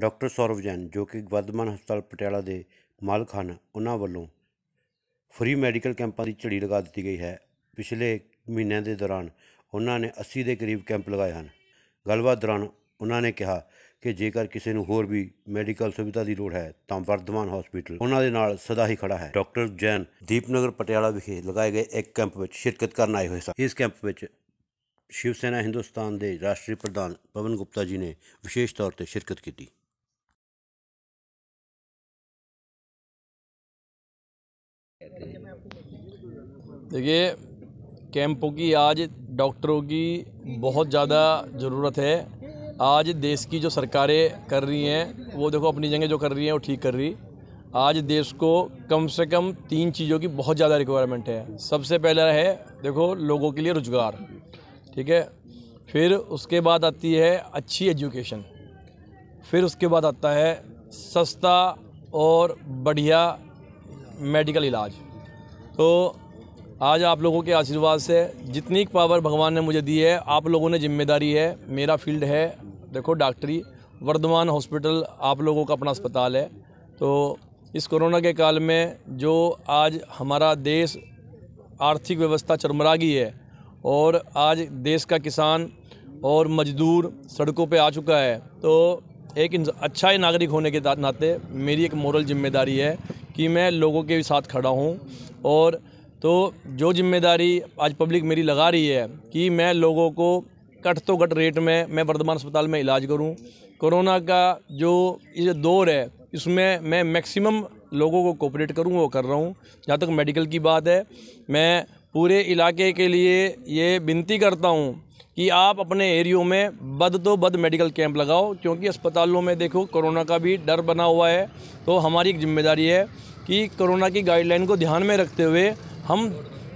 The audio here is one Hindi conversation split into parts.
ਡਾਕਟਰ ਸੌਰਵ ਜੈਨ ਜੋ ਕਿ ਵਰਧਮਾਨ ਹਸਪਤਾਲ ਪਟਿਆਲਾ ਦੇ ਮਾਲਕ ਹਨ ਉਹਨਾਂ ਵੱਲੋਂ ਫ੍ਰੀ ਮੈਡੀਕਲ ਕੈਂਪਾਂ ਦੀ ਝੜੀ ਲਗਾ ਦਿੱਤੀ ਗਈ ਹੈ ਪਿਛਲੇ ਮਹੀਨਿਆਂ ਦੇ ਦੌਰਾਨ ਉਹਨਾਂ ਨੇ 80 ਦੇ ਕਰੀਬ ਕੈਂਪ ਲਗਾਏ ਹਨ ਗੱਲਬਾਤ ਦੌਰਾਨ ਉਹਨਾਂ ਨੇ ਕਿਹਾ ਕਿ ਜੇਕਰ ਕਿਸੇ ਨੂੰ ਹੋਰ ਵੀ ਮੈਡੀਕਲ ਸੁਵਿਧਾ ਦੀ ਲੋੜ ਹੈ ਤਾਂ ਵਰਧਮਾਨ ਹਸਪੀਟਲ ਉਹਨਾਂ ਦੇ ਨਾਲ ਸਦਾ ਹੀ ਖੜਾ ਹੈ ਡਾਕਟਰ ਜੈਨ ਦੀਪਨਗਰ ਪਟਿਆਲਾ ਵਿਖੇ ਲਗਾਏ ਗਏ ਇੱਕ ਕੈਂਪ ਵਿੱਚ ਸ਼ਿਰਕਤ ਕਰਨ ਆਏ ਹੋਏ ਸਨ ਇਸ ਕੈਂਪ ਵਿੱਚ ਸ਼ਿਵ ਸੈਨਾ ਹਿੰਦੁਸਤਾਨ ਦੇ ਰਾਸ਼ਟਰੀ ਪ੍ਰਧਾਨ ਪਵਨ ਗੁਪਤਾ ਜੀ ਨੇ ਵਿਸ਼ੇਸ਼ ਤੌਰ ਤੇ ਸ਼ਿਰਕਤ ਕੀਤੀ देखिए कैंपों की आज डॉक्टरों की बहुत ज़्यादा ज़रूरत है आज देश की जो सरकारें कर रही हैं वो देखो अपनी जगह जो कर रही हैं वो ठीक कर रही आज देश को कम से कम तीन चीज़ों की बहुत ज़्यादा रिक्वायरमेंट है सबसे पहला है देखो लोगों के लिए रोज़गार ठीक है फिर उसके बाद आती है अच्छी एजुकेशन फिर उसके बाद आता है सस्ता और बढ़िया मेडिकल इलाज तो आज आप लोगों के आशीर्वाद से जितनी पावर भगवान ने मुझे दी है आप लोगों ने जिम्मेदारी है मेरा फील्ड है देखो डॉक्टरी वर्धमान हॉस्पिटल आप लोगों का अपना अस्पताल है तो इस कोरोना के काल में जो आज हमारा देश आर्थिक व्यवस्था चरमरागी है और आज देश का किसान और मजदूर सड़कों पे आ चुका है तो एक अच्छा ही नागरिक होने के नाते मेरी एक मॉरल जिम्मेदारी है कि मैं लोगों के साथ खड़ा हूँ और तो जो जिम्मेदारी आज पब्लिक मेरी लगा रही है कि मैं लोगों को घट तो घट रेट में मैं वर्धमान अस्पताल में इलाज करूं कोरोना का जो ये दौर है इसमें मैं मैक्सिमम लोगों को कोऑपरेट करूं वो कर रहा हूं जहाँ तक मेडिकल की बात है मैं पूरे इलाके के लिए ये विनती करता हूं कि आप अपने एरियो में बद तो बद मेडिकल कैंप लगाओ क्योंकि अस्पतालों में देखो कोरोना का भी डर बना हुआ है तो हमारी एक जिम्मेदारी है कि कोरोना की गाइडलाइन को ध्यान में रखते हुए हम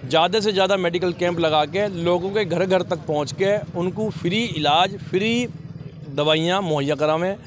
ज़्यादा से ज़्यादा मेडिकल कैंप लगा के लोगों के घर घर तक पहुँच के उनको फ्री इलाज फ्री दवाइयाँ मुहैया करावें